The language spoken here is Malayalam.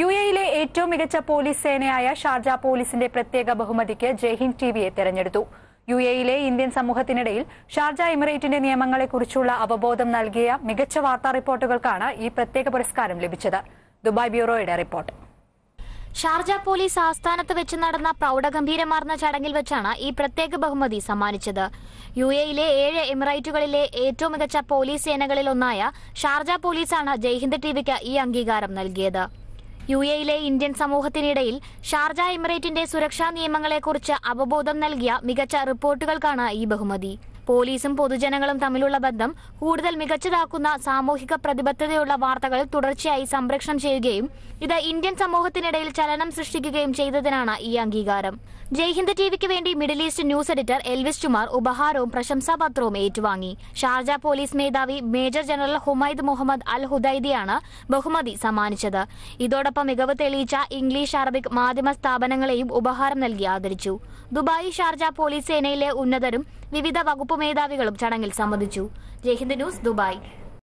യു എയിലെ ഏറ്റവും മികച്ച പോലീസ് സേനയായ ഷാർജ പോലീസിന്റെ പ്രത്യേക ബഹുമതിക്ക് ജയ്ഹിന്ദ് ടി വിയെ തെരഞ്ഞെടുത്തു യു എയിലെ ഇന്ത്യൻ സമൂഹത്തിനിടയിൽ ഷാർജ എമിറേറ്റിന്റെ നിയമങ്ങളെക്കുറിച്ചുള്ള അവബോധം നൽകിയ മികച്ച വാർത്താ റിപ്പോർട്ടുകൾക്കാണ് ഈ പ്രത്യേക പുരസ്കാരം ലഭിച്ചത് ദുബായ് ബ്യൂറോയുടെ റിപ്പോർട്ട് ഷാർജ പോലീസ് ആസ്ഥാനത്ത് വെച്ച് നടന്ന പ്രൗഢഗംഭീരമാർന്ന ചടങ്ങിൽ വെച്ചാണ് ഈ പ്രത്യേക ബഹുമതി സമ്മാനിച്ചത് യു എയിലെ ഏഴ് എമിറൈറ്റുകളിലെ ഏറ്റവും മികച്ച പോലീസ് സേനകളിൽ ഒന്നായ ഷാർജ പോലീസാണ് ജയ്ഹിന്ദ് ടിവിക്ക് ഈ അംഗീകാരം നൽകിയത് യു എയിലെ ഇന്ത്യൻ സമൂഹത്തിനിടയിൽ ഷാർജ എമിറേറ്റിന്റെ സുരക്ഷാ നിയമങ്ങളെക്കുറിച്ച് അവബോധം നൽകിയ മികച്ച റിപ്പോർട്ടുകൾക്കാണ് ഈ ബഹുമതി പോലീസും പൊതുജനങ്ങളും തമ്മിലുള്ള ബന്ധം കൂടുതൽ മികച്ചതാക്കുന്ന സാമൂഹിക പ്രതിബദ്ധതയുള്ള വാർത്തകൾ തുടർച്ചയായി സംപ്രേഷണം ചെയ്യുകയും ഇത് ഇന്ത്യൻ സമൂഹത്തിനിടയിൽ ചലനം സൃഷ്ടിക്കുകയും ചെയ്തതിനാണ് ഈ അംഗീകാരം ജയ്ഹിന്ദ് ടിവിക്ക് വേണ്ടി Middle East news editor Elvis Chummar ഉപഹാരവും പ്രശംസാപത്രവും ഏറ്റുവാങ്ങി ഷാർജ പോലീസ് മേധാവി major general Humaid Muhammad Al ഹുദൈദിയാണ് ബഹുമതി സമ്മാനിച്ചത് ഇതോടൊപ്പം മികവ് തെളിയിച്ച ഇംഗ്ലീഷ് അറബിക് മാധ്യമ സ്ഥാപനങ്ങളെയും ഉപഹാരം നൽകി ആദരിച്ചു ദുബായ് ഷാർജ പോലീസ് സേനയിലെ ഉന്നതരും വിവിധ വകുപ്പ് മേധാവികളും ചടങ്ങിൽ സംബന്ധിച്ചു ജയ്ഹിന്ദ് ന്യൂസ് ദുബായ്